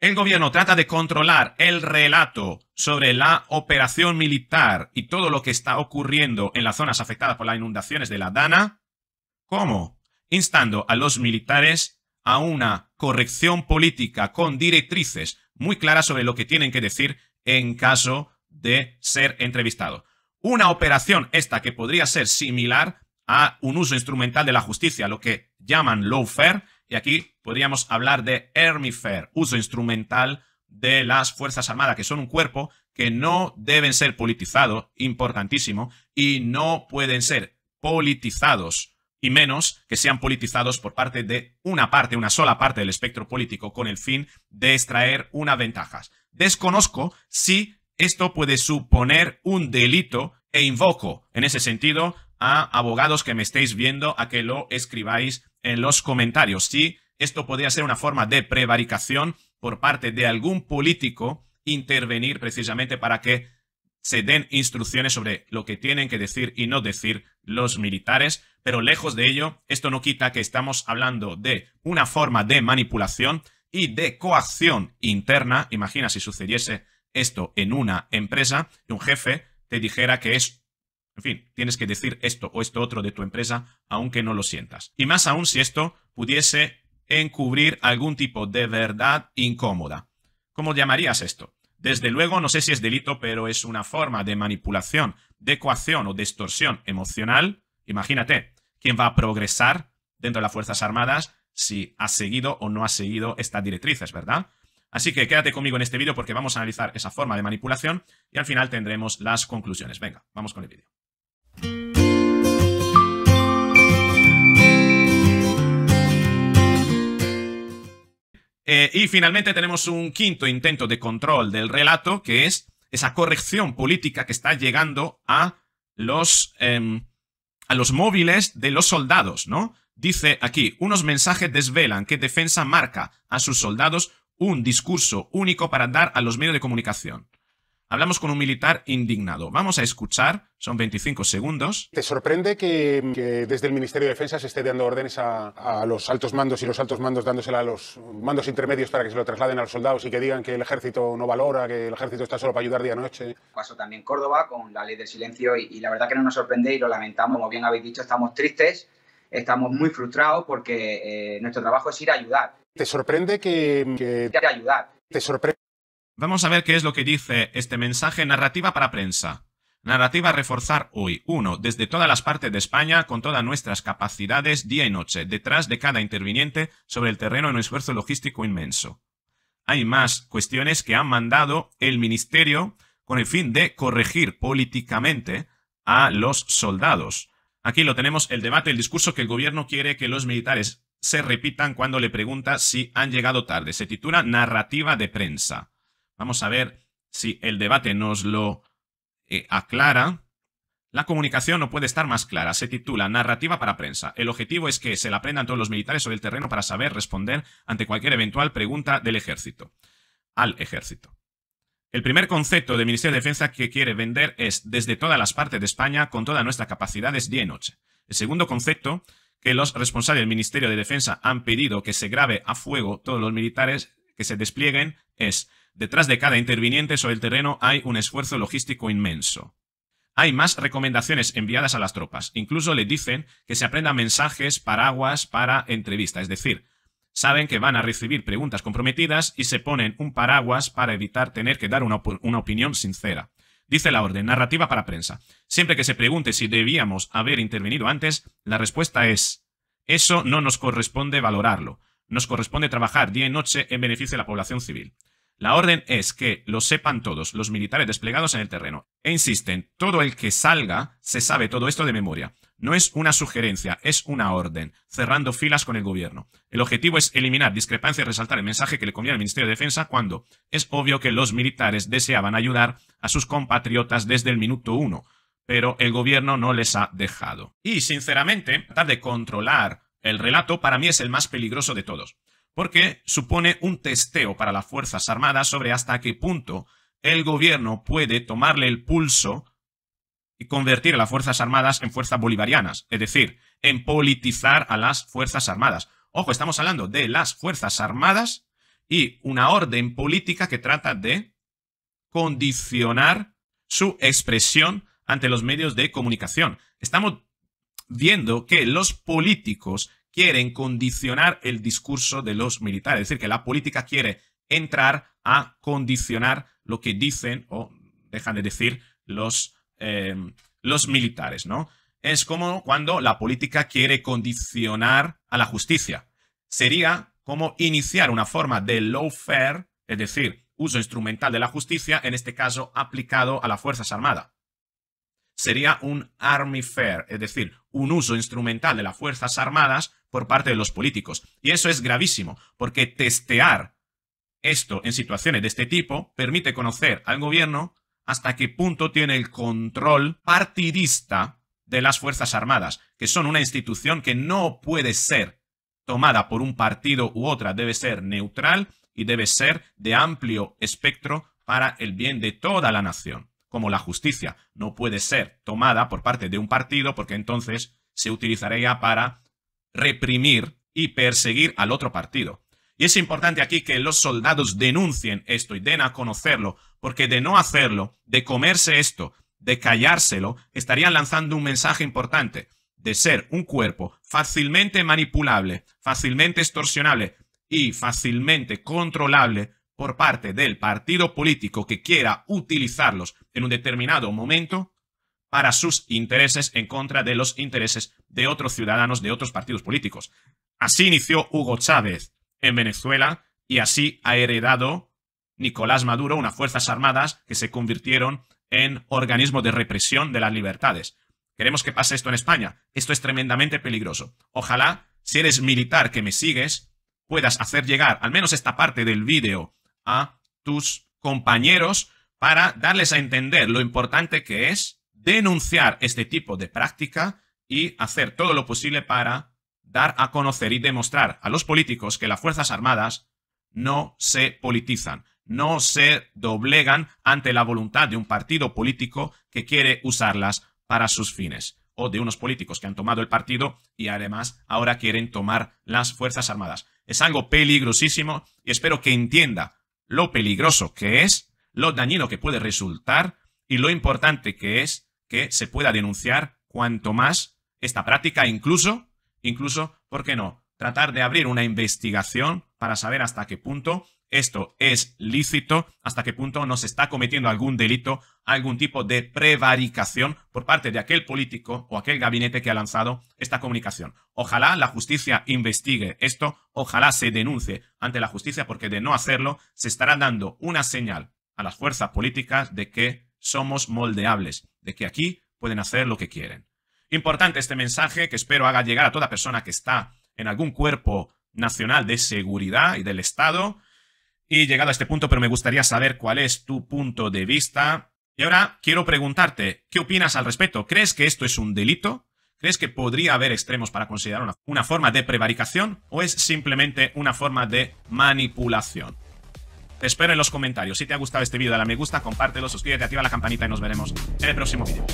El gobierno trata de controlar el relato sobre la operación militar y todo lo que está ocurriendo en las zonas afectadas por las inundaciones de la Dana. ¿Cómo? Instando a los militares a una corrección política con directrices muy claras sobre lo que tienen que decir en caso de ser entrevistado. Una operación esta que podría ser similar a un uso instrumental de la justicia, lo que llaman lawfare, y aquí podríamos hablar de Hermifer, uso instrumental de las Fuerzas Armadas, que son un cuerpo que no deben ser politizados, importantísimo, y no pueden ser politizados, y menos que sean politizados por parte de una parte, una sola parte del espectro político, con el fin de extraer unas ventajas. Desconozco si esto puede suponer un delito e invoco, en ese sentido, a abogados que me estéis viendo a que lo escribáis en los comentarios, sí. Esto podría ser una forma de prevaricación por parte de algún político intervenir precisamente para que se den instrucciones sobre lo que tienen que decir y no decir los militares, pero lejos de ello, esto no quita que estamos hablando de una forma de manipulación y de coacción interna. Imagina si sucediese esto en una empresa y un jefe te dijera que es, en fin, tienes que decir esto o esto otro de tu empresa, aunque no lo sientas. Y más aún si esto pudiese encubrir algún tipo de verdad incómoda. ¿Cómo llamarías esto? Desde luego, no sé si es delito, pero es una forma de manipulación, de ecuación o de emocional. Imagínate, ¿quién va a progresar dentro de las Fuerzas Armadas si ha seguido o no ha seguido estas directrices, verdad? Así que quédate conmigo en este vídeo porque vamos a analizar esa forma de manipulación y al final tendremos las conclusiones. Venga, vamos con el vídeo. Eh, y finalmente tenemos un quinto intento de control del relato, que es esa corrección política que está llegando a los, em, a los móviles de los soldados, ¿no? Dice aquí, unos mensajes desvelan que Defensa marca a sus soldados un discurso único para dar a los medios de comunicación. Hablamos con un militar indignado. Vamos a escuchar, son 25 segundos. ¿Te sorprende que, desde el Ministerio de Defensa se esté dando órdenes a, los altos mandos y los altos mandos dándosela a los mandos intermedios para que se lo trasladen a los soldados y que digan que el ejército no valora, que el ejército está solo para ayudar día y noche? Paso también Córdoba con la ley del silencio y, la verdad que no nos sorprende y lo lamentamos. Como bien habéis dicho, estamos tristes, estamos muy frustrados porque eh, nuestro trabajo es ir a ayudar. ¿Te sorprende que... que... ayudar. ¿Te sorprende? Vamos a ver qué es lo que dice este mensaje narrativa para prensa. Narrativa reforzar hoy. Uno, Desde todas las partes de España, con todas nuestras capacidades día y noche, detrás de cada interviniente sobre el terreno en un esfuerzo logístico inmenso. Hay más cuestiones que han mandado el Ministerio con el fin de corregir políticamente a los soldados. Aquí lo tenemos, el debate, el discurso que el gobierno quiere que los militares se repitan cuando le pregunta si han llegado tarde. Se titula Narrativa de prensa. Vamos a ver si el debate nos lo eh, aclara. La comunicación no puede estar más clara. Se titula Narrativa para prensa. El objetivo es que se la aprendan todos los militares sobre el terreno para saber responder ante cualquier eventual pregunta del ejército. Al ejército. El primer concepto del Ministerio de Defensa que quiere vender es desde todas las partes de España con todas nuestras capacidades día y noche. El segundo concepto que los responsables del Ministerio de Defensa han pedido que se grabe a fuego todos los militares que se desplieguen es Detrás de cada interviniente sobre el terreno hay un esfuerzo logístico inmenso. Hay más recomendaciones enviadas a las tropas. Incluso le dicen que se aprendan mensajes, paraguas para entrevista. Es decir, saben que van a recibir preguntas comprometidas y se ponen un paraguas para evitar tener que dar una, una opinión sincera. Dice la orden, narrativa para prensa. Siempre que se pregunte si debíamos haber intervenido antes, la respuesta es, eso no nos corresponde valorarlo. Nos corresponde trabajar día y noche en beneficio de la población civil. La orden es que lo sepan todos los militares desplegados en el terreno. E insisten, todo el que salga se sabe todo esto de memoria. No es una sugerencia, es una orden, cerrando filas con el gobierno. El objetivo es eliminar discrepancias y resaltar el mensaje que le conviene al Ministerio de Defensa cuando es obvio que los militares deseaban ayudar a sus compatriotas desde el minuto uno, pero el gobierno no les ha dejado. Y, sinceramente, tratar de controlar el relato para mí es el más peligroso de todos porque supone un testeo para las Fuerzas Armadas sobre hasta qué punto el gobierno puede tomarle el pulso y convertir a las Fuerzas Armadas en fuerzas bolivarianas, es decir, en politizar a las Fuerzas Armadas. Ojo, estamos hablando de las Fuerzas Armadas y una orden política que trata de condicionar su expresión ante los medios de comunicación. Estamos viendo que los políticos quieren condicionar el discurso de los militares. Es decir, que la política quiere entrar a condicionar lo que dicen o dejan de decir los, eh, los militares, ¿no? Es como cuando la política quiere condicionar a la justicia. Sería como iniciar una forma de lawfare, es decir, uso instrumental de la justicia, en este caso aplicado a las Fuerzas Armadas sería un army fair, es decir, un uso instrumental de las Fuerzas Armadas por parte de los políticos. Y eso es gravísimo, porque testear esto en situaciones de este tipo permite conocer al gobierno hasta qué punto tiene el control partidista de las Fuerzas Armadas, que son una institución que no puede ser tomada por un partido u otra, debe ser neutral y debe ser de amplio espectro para el bien de toda la nación como la justicia no puede ser tomada por parte de un partido porque entonces se utilizaría para reprimir y perseguir al otro partido. Y es importante aquí que los soldados denuncien esto y den a conocerlo, porque de no hacerlo, de comerse esto, de callárselo, estarían lanzando un mensaje importante de ser un cuerpo fácilmente manipulable, fácilmente extorsionable y fácilmente controlable por parte del partido político que quiera utilizarlos en un determinado momento para sus intereses en contra de los intereses de otros ciudadanos de otros partidos políticos. Así inició Hugo Chávez en Venezuela y así ha heredado Nicolás Maduro unas Fuerzas Armadas que se convirtieron en organismos de represión de las libertades. Queremos que pase esto en España. Esto es tremendamente peligroso. Ojalá, si eres militar que me sigues, puedas hacer llegar al menos esta parte del vídeo a tus compañeros para darles a entender lo importante que es denunciar este tipo de práctica y hacer todo lo posible para dar a conocer y demostrar a los políticos que las Fuerzas Armadas no se politizan, no se doblegan ante la voluntad de un partido político que quiere usarlas para sus fines, o de unos políticos que han tomado el partido y además ahora quieren tomar las Fuerzas Armadas. Es algo peligrosísimo y espero que entienda lo peligroso que es, lo dañino que puede resultar y lo importante que es que se pueda denunciar cuanto más esta práctica, incluso, incluso, ¿por qué no? Tratar de abrir una investigación para saber hasta qué punto esto es lícito, hasta qué punto nos está cometiendo algún delito, algún tipo de prevaricación por parte de aquel político o aquel gabinete que ha lanzado esta comunicación. Ojalá la justicia investigue esto, ojalá se denuncie ante la justicia, porque de no hacerlo se estará dando una señal a las fuerzas políticas de que somos moldeables, de que aquí pueden hacer lo que quieren. Importante este mensaje que espero haga llegar a toda persona que está en algún cuerpo nacional de seguridad y del Estado y llegado a este punto, pero me gustaría saber cuál es tu punto de vista. Y ahora quiero preguntarte, ¿qué opinas al respecto? ¿Crees que esto es un delito? ¿Crees que podría haber extremos para considerar una, forma de prevaricación o es simplemente una forma de manipulación? Te espero en los comentarios. Si te ha gustado este vídeo, dale a me gusta, compártelo, suscríbete, activa la campanita y nos veremos en el próximo vídeo.